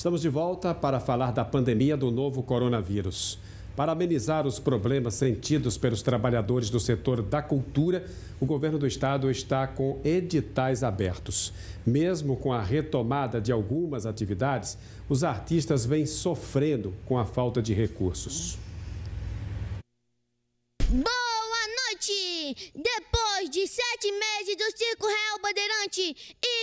Estamos de volta para falar da pandemia do novo coronavírus. Para amenizar os problemas sentidos pelos trabalhadores do setor da cultura, o governo do estado está com editais abertos. Mesmo com a retomada de algumas atividades, os artistas vêm sofrendo com a falta de recursos. Boa noite! Depois de sete meses do Circo Real Bandeirante e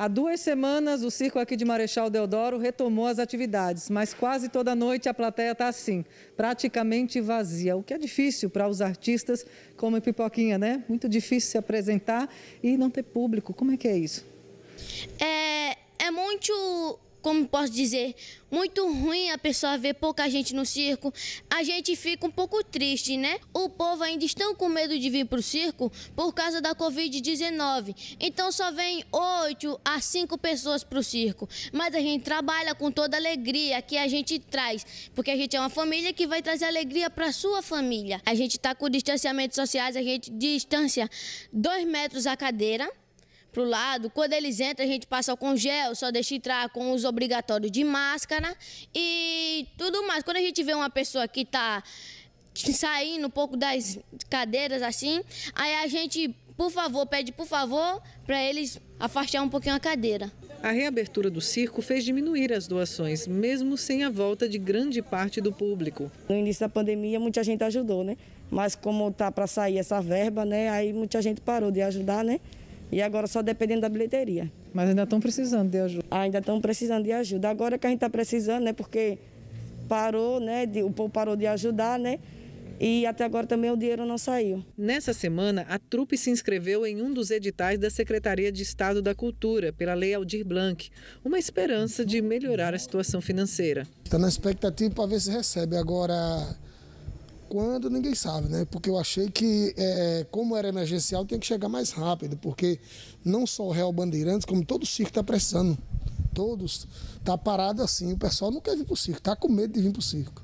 Há duas semanas, o circo aqui de Marechal Deodoro retomou as atividades, mas quase toda noite a plateia está assim, praticamente vazia, o que é difícil para os artistas, como pipoquinha, né? Muito difícil se apresentar e não ter público. Como é que é isso? É, é muito como posso dizer, muito ruim a pessoa ver pouca gente no circo. A gente fica um pouco triste, né? O povo ainda estão com medo de vir para o circo por causa da Covid-19. Então só vem 8 a 5 pessoas para o circo. Mas a gente trabalha com toda a alegria que a gente traz, porque a gente é uma família que vai trazer alegria para sua família. A gente está com distanciamento sociais, a gente distancia 2 metros a cadeira pro lado. Quando eles entram, a gente passa com gel, só deixa entrar com os obrigatórios de máscara e tudo mais. Quando a gente vê uma pessoa que tá saindo um pouco das cadeiras assim, aí a gente, por favor, pede por favor para eles afastar um pouquinho a cadeira. A reabertura do circo fez diminuir as doações, mesmo sem a volta de grande parte do público. No início da pandemia, muita gente ajudou, né? Mas como tá para sair essa verba, né? Aí muita gente parou de ajudar, né? E agora só dependendo da bilheteria. Mas ainda estão precisando de ajuda. Ainda estão precisando de ajuda. Agora que a gente está precisando, né? Porque parou, né? O povo parou de ajudar, né? e até agora também o dinheiro não saiu. Nessa semana, a trupe se inscreveu em um dos editais da Secretaria de Estado da Cultura, pela Lei Aldir Blanc, uma esperança de melhorar a situação financeira. Está na expectativa para ver se recebe agora quando, ninguém sabe, né? Porque eu achei que, é, como era emergencial, tinha que chegar mais rápido, porque não só o Real Bandeirantes, como todo o circo está pressando. Todos está parado assim. O pessoal não quer vir para o circo, está com medo de vir para o circo.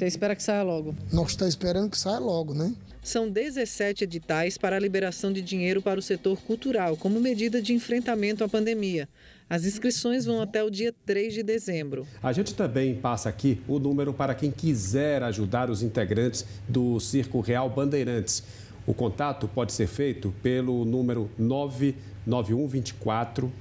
Você então, espera que saia logo? Nós estamos esperando que saia logo, né? São 17 editais para a liberação de dinheiro para o setor cultural, como medida de enfrentamento à pandemia. As inscrições vão até o dia 3 de dezembro. A gente também passa aqui o número para quem quiser ajudar os integrantes do Circo Real Bandeirantes. O contato pode ser feito pelo número 991 24